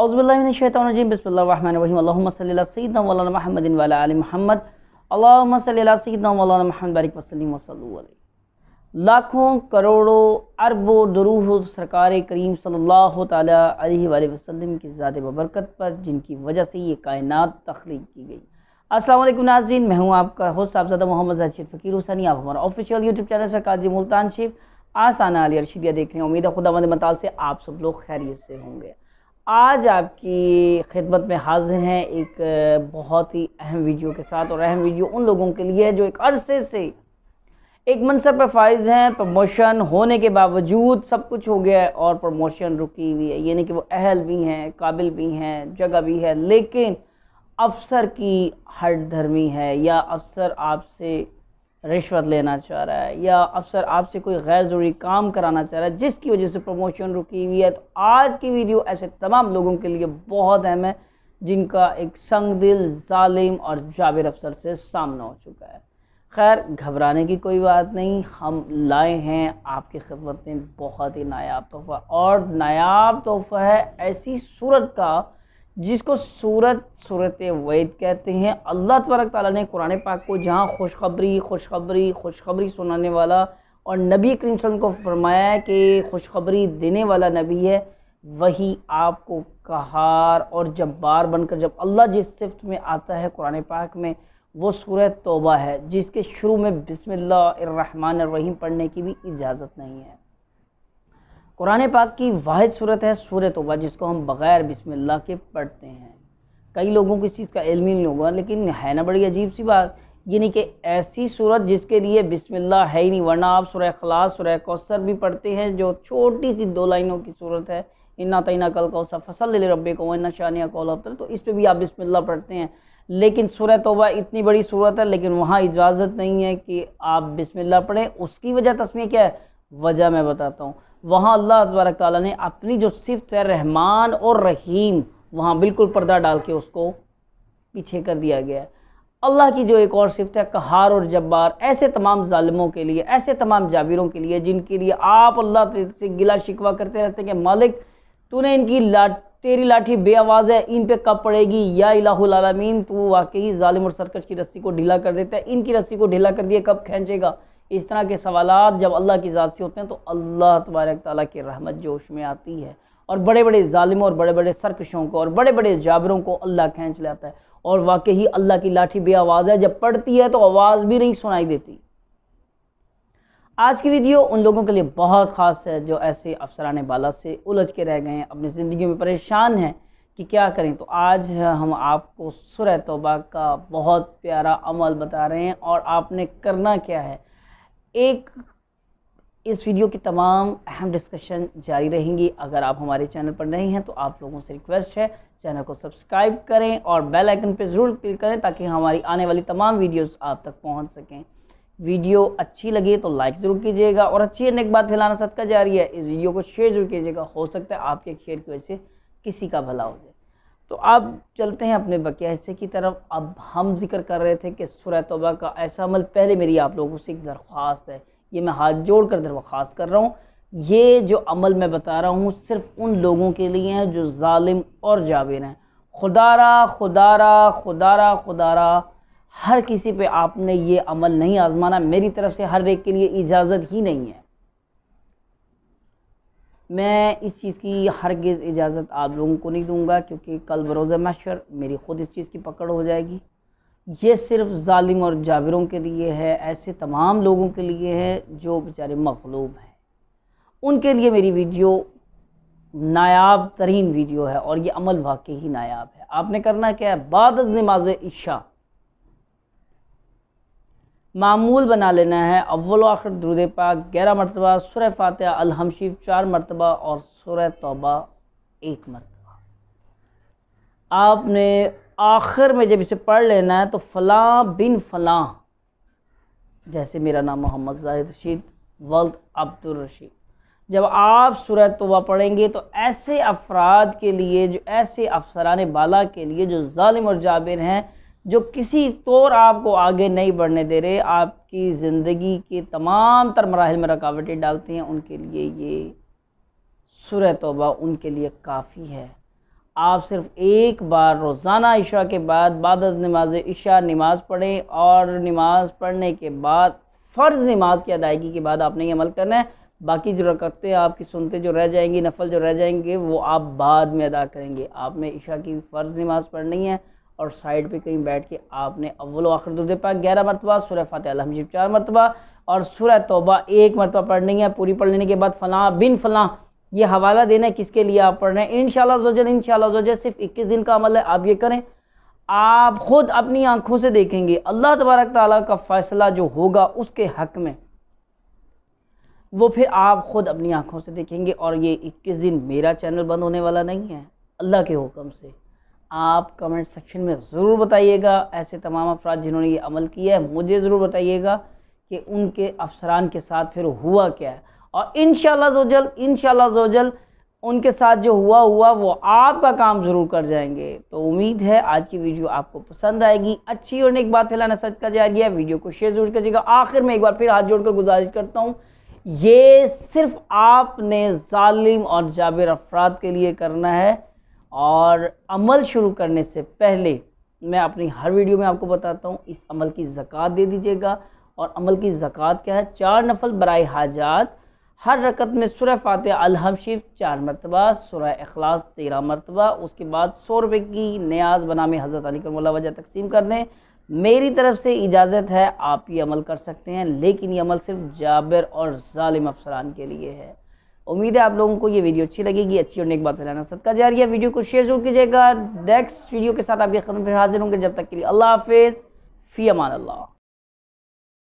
अज़बिल्लाशैतरजीम बसमीम सैदा वाल महमद वसल लाखों करोड़ों अरबों दरूह सरकार करीम सल्लल्लाहु अलैहि वसल्लम की ज़ात बबरकत पर जिनकी वजह से ये कायनात तख्लीक की गई वालेकुम नाजरीन मैं हूँ आपका होस्ट साहबजादा मोहम्मद जरशीद फ़कीर हुसैनी आप हमारा ऑफिशियल यूट्यूब चैनल सरकार मुल्तान शेफ आसाना अली अरशीदिया देख रहे हैं उम्मीद है खुदा मंद मताल से आप सब लोग खैरियत से होंगे आज आपकी खिदमत में हाजिर हैं एक बहुत ही अहम वीडियो के साथ और अहम वीडियो उन लोगों के लिए है जो एक अरसे से एक मंसर पर फाइज हैं प्रमोशन होने के बावजूद सब कुछ हो गया है और प्रमोशन रुकी हुई है यानी कि वो अहल भी हैं काबिल भी हैं जगह भी है लेकिन अफसर की हट धर्मी है या अफसर आपसे रिश्वत लेना चाह रहा है या अफसर आपसे कोई गैर ज़रूरी काम कराना चाह रहा है जिसकी वजह से प्रमोशन रुकी हुई है तो आज की वीडियो ऐसे तमाम लोगों के लिए बहुत अहम है जिनका एक संग दिल ालिम और जाविर अफसर से सामना हो चुका है खैर घबराने की कोई बात नहीं हम लाए हैं आपकी खिदमत में बहुत ही नायाब तोहफ़ा और नायाब तोहफ़ा है ऐसी सूरत का जिसको सूरत सूरत वैद कहते हैं अल्लाह तबरक ताली ने कुरान पाक को जहाँ खुशखबरी खुशखबरी खुशखबरी सुनाने वाला और नबी करीम को फरमाया कि खुशखबरी देने वाला नबी है वही आपको कहार और जब्बार बनकर जब अल्लाह जिस सिफ्त में आता है कुरान पाक में वो सूरत तोबा है जिसके शुरू में बिसमिल्लाम पढ़ने की भी इजाज़त नहीं है कुरान पाक की वाद सूरत है सूर्य तोबा जिसको हम बग़ैर बिसमिल्ला के पढ़ते हैं कई लोगों को इस चीज़ का इल्म नहीं होगा लेकिन है ना बड़ी अजीब सी बात यानी कि ऐसी सूरत जिसके लिए बिसमिल्ला है ही नहीं वरना आप सुरह खलास सुरह कौसर भी पढ़ते हैं जो छोटी सी दो लाइनों की सूरत है इन्ना तना कल कौसा फसल ले रब्बे को इन्ना शानिया कौल अफ्तर तो इस पर भी आप बिसमिल्ला पढ़ते हैं लेकिन सूरह तोबा इतनी बड़ी सूरत है लेकिन वहाँ इजाज़त नहीं है कि आप बिसमिल्ला पढ़ें उसकी वजह तस्वीर क्या है वजह मैं बताता हूँ वहाँ अल्लाह तबारक ताली ने अपनी जो सिफत है रहमान और रहीम वहाँ बिल्कुल पर्दा डाल के उसको पीछे कर दिया गया है अल्लाह की जो एक और सिफत है कहार और जब्बार ऐसे तमाम ालमों के लिए ऐसे तमाम जाबिरों के लिए जिनके लिए आप अल्लाह से गिला शिकवा करते रहते हैं कि मालिक तूने इनकी ला तेरी लाठी बे आवाज़ है इन पे कब पड़ेगी या इलामीन तू वाकई ालिम और सरकश की रस्सी को ढीला कर देता है इनकी रस्सी को ढीला कर दिए कब खींचेगा इस तरह के सवाल जब अल्लाह की ज़ात से होते हैं तो अल्लाह तबारक ताली की रहमत जोश में आती है और बड़े बड़े ालिमों और बड़े बड़े सरकशों को और बड़े बड़े जाबरों को अल्लाह खींच लाता है और वाकई ही अल्लाह की लाठी बे आवाज़ है जब पढ़ती है तो आवाज़ भी नहीं सुनाई देती आज की वीडियो उन लोगों के लिए बहुत ख़ास है जो ऐसे अफसरान बाला से उलझ के रह गए हैं अपनी ज़िंदगी में परेशान हैं कि क्या करें तो आज हम आपको सुर तोबा का बहुत प्यारा अमल बता रहे हैं और आपने करना क्या है एक इस वीडियो की तमाम अहम डिस्कशन जारी रहेंगी अगर आप हमारे चैनल पर नहीं हैं तो आप लोगों से रिक्वेस्ट है चैनल को सब्सक्राइब करें और बेल आइकन पर ज़रूर क्लिक करें ताकि हमारी आने वाली तमाम वीडियोस आप तक पहुंच सकें वीडियो अच्छी लगी तो लाइक ज़रूर कीजिएगा और अच्छी अनेक बात फैलाना सदका जारी है इस वीडियो को शेयर जरूर कीजिएगा हो सकता है आपके शेयर की वजह से किसी का भला हो जाए तो अब चलते हैं अपने बकिया हिस्से की तरफ अब हम जिक्र कर रहे थे कि सुरह तोबा का ऐसा अमल पहले मेरी आप लोगों से एक दरख्वास्त है ये मैं हाथ जोड़ कर दरख्वास्त कर रहा हूँ ये जो अमल मैं बता रहा हूँ सिर्फ उन लोगों के लिए हैं जो ालिम और जाविर हैं खुदारा खुदारा खुदारा खुदारा हर किसी पे आपने ये अमल नहीं आजमाना मेरी तरफ से हर एक के लिए इजाज़त ही नहीं है मैं इस चीज़ की हरगिज़ इजाज़त आप लोगों को नहीं दूंगा क्योंकि कल बरोज़ मशर मेरी ख़ुद इस चीज़ की पकड़ हो जाएगी ये सिर्फ ालिम और जाविरों के लिए है ऐसे तमाम लोगों के लिए है जो बेचारे मखलूब हैं उनके लिए मेरी वीडियो नायाब तरीन वीडियो है और ये अमल वाकई ही नायाब है आपने करना क्या है बाद नमाज इशा मामूल बना लेना है अव्वल आखिर दरुद पाक ग्यारह मरतबा सुर फ़ातह अलहमशीफ चार मरतबा और सुर तोबा एक मरतबा आपने आखिर में जब इसे पढ़ लेना है तो फ़लाँ बिन फ़लाँ जैसे मेरा नाम मोहम्मद जाहिद रशीद वल्द अब्दुल रशीद जब आप सूरह तोबा पढ़ेंगे तो ऐसे अफराद के लिए जो ऐसे अफसरान बाला के लिए जो ालिम और जाबिर हैं जो किसी तौर आपको आगे नहीं बढ़ने दे रहे आपकी ज़िंदगी के तमाम तर मराहल में रुकावटें डालते हैं उनके लिए ये सुर तोबा उनके लिए काफ़ी है आप सिर्फ एक बार रोज़ाना इशा के बाद बाद नमाज इशा नमाज पढ़ें और नमाज पढ़ने के बाद फ़र्ज़ नमाज की अदायगी के बाद आपने ये अमल करना है बाकी जो रकतें आपकी सुनते जो रह जाएंगी नफल जो रह जाएंगे वो आप बाद में अदा करेंगे आपने इशा की फ़र्ज़ नमाज पढ़नी है और साइड पे कहीं बैठ के आपने अव्वल आखिर दुर्द पाक ग्यारह मरतबा सुरह फ़ात अलहमजीब चार मरतबा और सुरह तोबा एक मरतबा पढ़नी है पूरी पढ़ लेने के बाद फ़लाँ बिन फ़लाँ ये हवाला देना है किसके लिए आप पढ़ रहे हैं इन शजल इन शजल सिर्फ इक्कीस दिन का अमल है आप ये करें आप ख़ुद अपनी आंखों से देखेंगे अल्लाह तबारक ताली का फ़ैसला जो होगा उसके हक में वो फिर आप ख़ुद अपनी आंखों से देखेंगे और ये इक्कीस दिन मेरा चैनल बंद होने वाला नहीं है अल्लाह के हुक्म से आप कमेंट सेक्शन में ज़रूर बताइएगा ऐसे तमाम अफराद जिन्होंने ये अमल किया है मुझे ज़रूर बताइएगा कि उनके अफसरान के साथ फिर हुआ क्या है और इन जोजल इन जोजल उनके साथ जो हुआ हुआ वो आपका काम ज़रूर कर जाएंगे तो उम्मीद है आज की वीडियो आपको पसंद आएगी अच्छी और एक बात फैलाना सच का जा है वीडियो को शेयर जरूर कीजिएगा आखिर में एक बार फिर हाथ जोड़कर गुजारिश करता हूँ ये सिर्फ आपने ालिम और जाबिर अफराद के लिए करना है और अमल शुरू करने से पहले मैं अपनी हर वीडियो में आपको बताता हूँ इस अमल की ज़क़़त दे दीजिएगा और अमल की ज़क़़त क्या है चार नफल बरए हाजात हर रकत में सुरह फातह अलहम शिफ चार मरतबा सुरह अखलास तेरह मरतबा उसके बाद सौ रुपये की न्याज बना में हज़रत अली करमल वजह तकसीम कर दें मेरी तरफ़ से इजाज़त है आप ये अमल कर सकते हैं लेकिन ये अमल सिर्फ जाबिर और ालिम अफसरान के लिए है उम्मीद है आप लोगों को ये वीडियो अच्छी लगेगी अच्छी और नेक बात फैलाना सदका जा रही है वीडियो को शेयर जरूर कीजिएगा नेक्स्ट वीडियो के साथ आपके खत्म फिर हाजिर होंगे जब तक के लिए अल्लाह हाफिज़ फ़ी अमान अल्लाह